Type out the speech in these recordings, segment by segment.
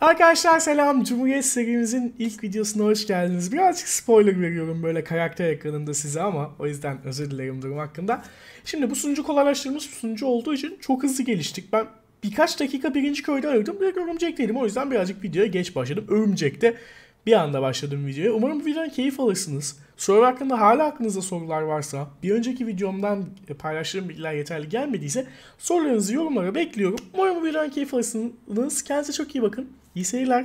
Arkadaşlar selam. Cumhuriyet serimizin ilk videosuna hoş geldiniz. Birazcık spoiler veriyorum böyle karakter ekranında size ama o yüzden özür dilerim durum hakkında. Şimdi bu sunucu kolaylaştırılmış bir sunucu olduğu için çok hızlı geliştik. Ben birkaç dakika birinci köyde aradım. Direkt örümcekteydim. O yüzden birazcık videoya geç başladım. Örümcekte bir anda başladım videoya. Umarım bu videodan keyif alırsınız. Soru hakkında hala aklınızda sorular varsa, bir önceki videomdan paylaştığım bilgiler yeterli gelmediyse sorularınızı yorumlara bekliyorum. Umarım bu videodan keyif alırsınız. Kendinize çok iyi bakın. İyi seyirler.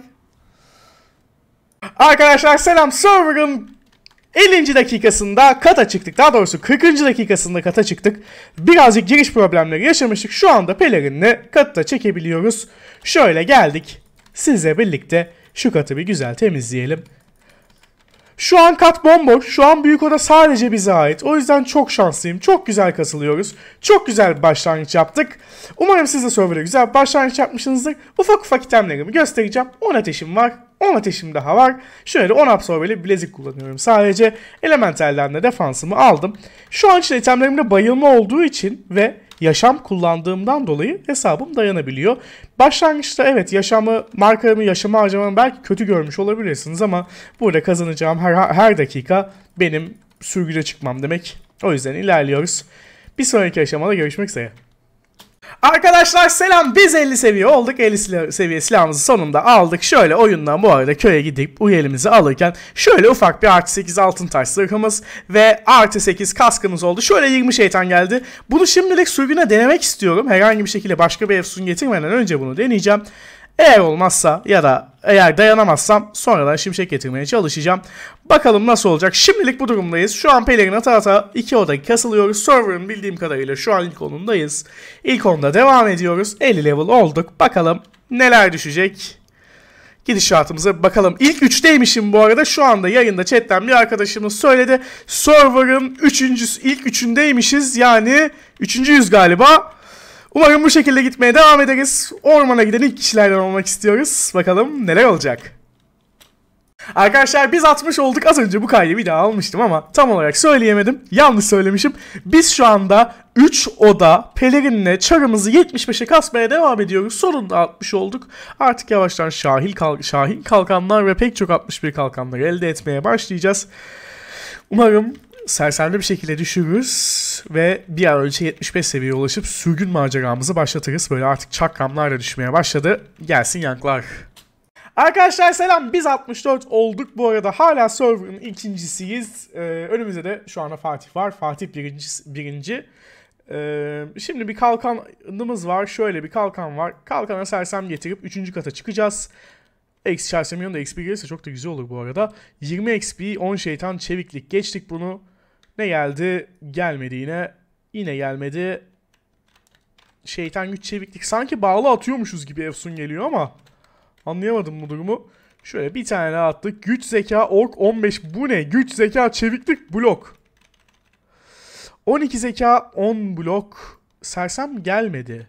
Arkadaşlar selam. Server'ın 50. dakikasında kata çıktık. Daha doğrusu 40. dakikasında kata çıktık. Birazcık giriş problemleri yaşamıştık. Şu anda pelerinle katta çekebiliyoruz. Şöyle geldik. Sizle birlikte şu katı bir güzel temizleyelim. Şu an kat bomboş. Şu an büyük oda sadece bize ait. O yüzden çok şanslıyım. Çok güzel kasılıyoruz. Çok güzel bir başlangıç yaptık. Umarım siz de server'e güzel bir başlangıç yapmışsınızdır. Ufak ufak itemlerimi göstereceğim. 10 ateşim var. 10 ateşim daha var. Şöyle de 10 absorbeli bilezik kullanıyorum. Sadece elementelden de defansımı aldım. Şu an için itemlerimde bayılma olduğu için ve yaşam kullandığımdan dolayı hesabım dayanabiliyor. Başlangıçta evet yaşamı, markamı, yaşamı harcamamı belki kötü görmüş olabilirsiniz ama burada kazanacağım her, her dakika benim sürgüce çıkmam demek. O yüzden ilerliyoruz. Bir sonraki aşamada görüşmek üzere. Arkadaşlar selam biz 50 seviye olduk 50 seviye silahımızı sonunda aldık şöyle oyundan bu arada köye gidip üyelerimizi alırken şöyle ufak bir artı 8 altın taş zırhımız ve artı 8 kaskımız oldu şöyle 20 şeytan geldi bunu şimdilik sürgüne denemek istiyorum herhangi bir şekilde başka bir efsun getirmeden önce bunu deneyeceğim eğer olmazsa ya da eğer dayanamazsam sonradan şimşek getirmeye çalışacağım. Bakalım nasıl olacak. Şimdilik bu durumdayız. Şu an Pelerin ata ata 2 oda kasılıyoruz. Server'ın bildiğim kadarıyla şu an ilk onundayız. İlk onda devam ediyoruz. 50 level olduk. Bakalım neler düşecek gidişatımıza bakalım. İlk 3'teymişim bu arada. Şu anda yayında chatten bir arkadaşımız söyledi. Server'ın 3. ilk 3'ündeymişiz. Yani yüz galiba. Umarım bu şekilde gitmeye devam ederiz. Ormana giden ilk kişilerden olmak istiyoruz. Bakalım neler olacak. Arkadaşlar biz 60 olduk. Az önce bu kaydı bir daha almıştım ama tam olarak söyleyemedim. Yanlış söylemişim. Biz şu anda 3 oda pelerinle çarımızı 75'e kasmaya devam ediyoruz. Sonunda 60 olduk. Artık yavaştan şahil, kalk şahin kalkanlar ve pek çok 61 kalkanları elde etmeye başlayacağız. Umarım sersemli bir şekilde düşürürüz ve bir an önce 75 seviyeye ulaşıp sürgün maceramızı başlatırız. Böyle artık çakramlar da düşmeye başladı. Gelsin yanklar. Arkadaşlar selam biz 64 olduk bu arada hala server'ın ikincisiyiz ee, önümüzde de şu anda Fatih var Fatih birinci, birinci. Ee, şimdi bir kalkanımız var şöyle bir kalkan var kalkana sersem getirip 3. kata çıkacağız X çarşemiyonda XP gelirse çok da güzel olur bu arada. 20 XP, 10 şeytan, çeviklik geçtik bunu. Ne geldi? Gelmedi yine. Yine gelmedi. Şeytan güç çeviklik. Sanki bağlı atıyormuşuz gibi Efsun geliyor ama. Anlayamadım bu durumu. Şöyle bir tane daha attık. Güç zeka ork 15. Bu ne? Güç zeka çeviklik blok. 12 zeka 10 blok. Sersem gelmedi.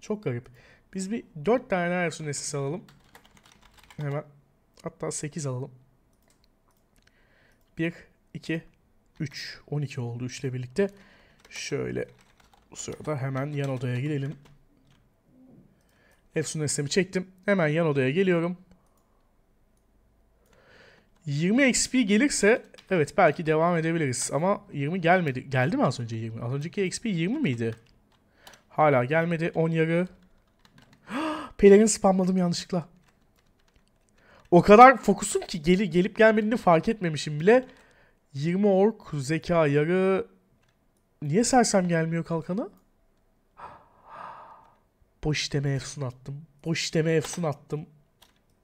Çok garip. Biz bir 4 tane Efsun SS alalım. Hemen. Hatta 8 alalım. 1, 2, 3, 12 oldu 3 ile birlikte. Şöyle bu sırada hemen yan odaya gidelim. Efsun nesnemi çektim. Hemen yan odaya geliyorum. 20 XP gelirse evet belki devam edebiliriz ama 20 gelmedi. Geldi mi az önce 20? Az önceki XP 20 miydi? Hala gelmedi. 10 yarı. Pelerin spamladım yanlışlıkla. O kadar fokusum ki geli, gelip gelmediğini fark etmemişim bile. 20 ork, zeka yarı... Niye sersem gelmiyor kalkana? Boş deme efsun attım. Boş deme efsun attım.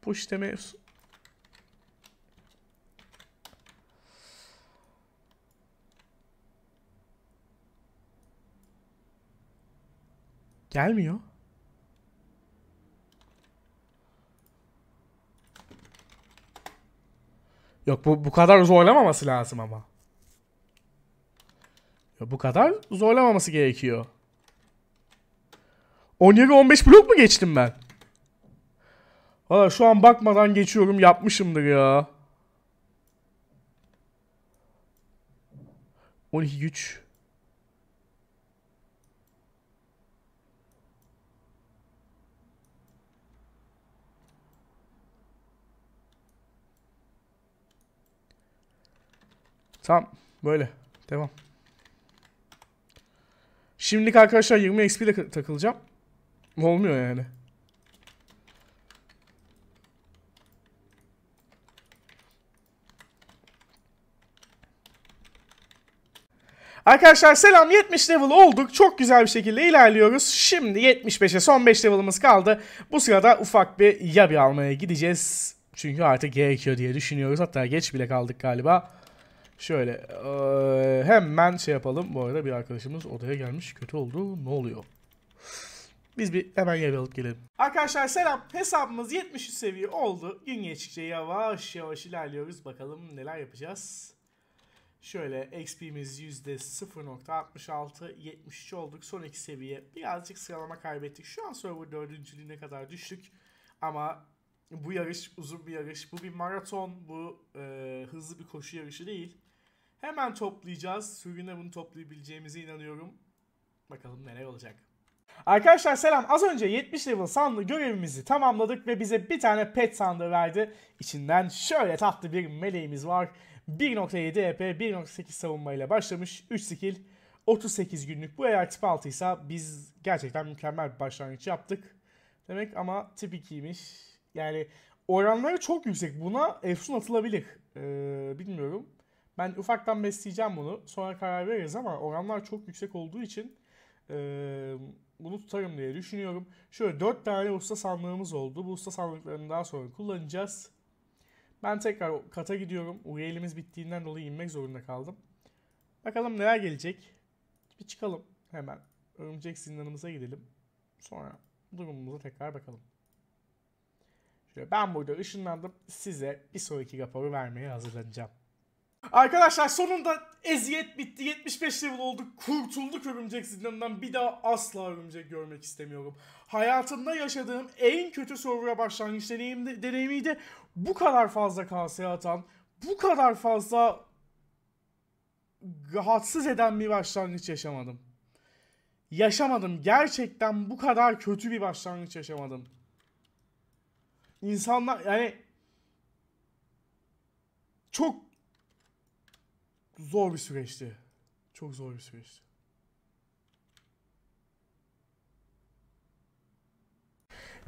Boş deme efsun. Gelmiyor. Yok bu, bu kadar zorlamaması lazım ama. yok bu kadar zorlamaması gerekiyor. 17 15 blok mu geçtim ben? Valla şu an bakmadan geçiyorum yapmışımdır ya. 12 güç. Tamam. Böyle. Devam. Şimdilik arkadaşlar 20 XP ile takılacağım. Olmuyor yani. Arkadaşlar selam 70 level olduk. Çok güzel bir şekilde ilerliyoruz. Şimdi 75'e son 5 level'ımız kaldı. Bu sırada ufak bir yabi almaya gideceğiz. Çünkü artık gerekiyor diye düşünüyoruz. Hatta geç bile kaldık galiba. Şöyle ee, hemen şey yapalım. Bu arada bir arkadaşımız odaya gelmiş. Kötü oldu. Ne oluyor? Biz bir hemen yer alıp gelelim. Arkadaşlar selam. Hesabımız 73 seviye oldu. Gün geçtikçe yavaş yavaş ilerliyoruz. Bakalım neler yapacağız. Şöyle XP'miz %0.66 73 olduk. Son iki seviye birazcık sıralama kaybettik. Şu an server dördüncülüğüne kadar düştük. Ama bu yarış uzun bir yarış. Bu bir maraton. Bu e, hızlı bir koşu yarışı değil. Hemen toplayacağız. Sürüne bunu toplayabileceğimize inanıyorum. Bakalım neler olacak. Arkadaşlar selam. Az önce 70 level sandığı görevimizi tamamladık ve bize bir tane pet sandığı verdi. İçinden şöyle tatlı bir meleğimiz var. 1.7 EP, 1.8 savunmayla başlamış. 3 skill, 38 günlük. Bu eğer tip 6 ise biz gerçekten mükemmel bir başlangıç yaptık. Demek ama tip 2'ymiş. Yani oranları çok yüksek. Buna Efsun atılabilir. Ee, bilmiyorum. Ben ufaktan besleyeceğim bunu. Sonra karar veririz ama oranlar çok yüksek olduğu için e, bunu tutarım diye düşünüyorum. Şöyle 4 tane usta sandığımız oldu. Bu usta sandıklarını daha sonra kullanacağız. Ben tekrar kata gidiyorum. Uriel'imiz bittiğinden dolayı inmek zorunda kaldım. Bakalım neler gelecek. Bir çıkalım hemen. Örümcek zindanımıza gidelim. Sonra durumumuza tekrar bakalım. Şöyle ben burada ışınlandım. Size bir sonraki raporu vermeye hazırlanacağım. Arkadaşlar sonunda eziyet bitti. 75 level olduk. Kurtulduk örümcek zindanından. Bir daha asla örümcek görmek istemiyorum. Hayatımda yaşadığım en kötü server'a başlangıç deneyim, deneyimiydi. Bu kadar fazla kase atan, bu kadar fazla rahatsız eden bir başlangıç yaşamadım. Yaşamadım. Gerçekten bu kadar kötü bir başlangıç yaşamadım. İnsanlar yani çok zor bir süreçti. Çok zor bir süreçti.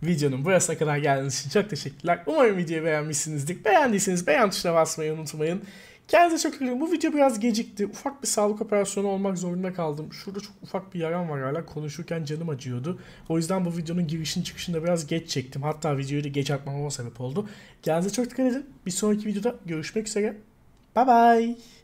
Videonun burasına kadar geldiğiniz için çok teşekkürler. Umarım videoyu beğenmişsinizdir. Beğendiyseniz beğen tuşuna basmayı unutmayın. Kendinize çok iyi bakın. Bu video biraz gecikti. Ufak bir sağlık operasyonu olmak zorunda kaldım. Şurada çok ufak bir yaram var hala. Konuşurken canım acıyordu. O yüzden bu videonun girişin çıkışında biraz geç çektim. Hatta videoyu da geç atmama sebep oldu. Kendinize çok dikkat edin. Bir sonraki videoda görüşmek üzere. Bye bye.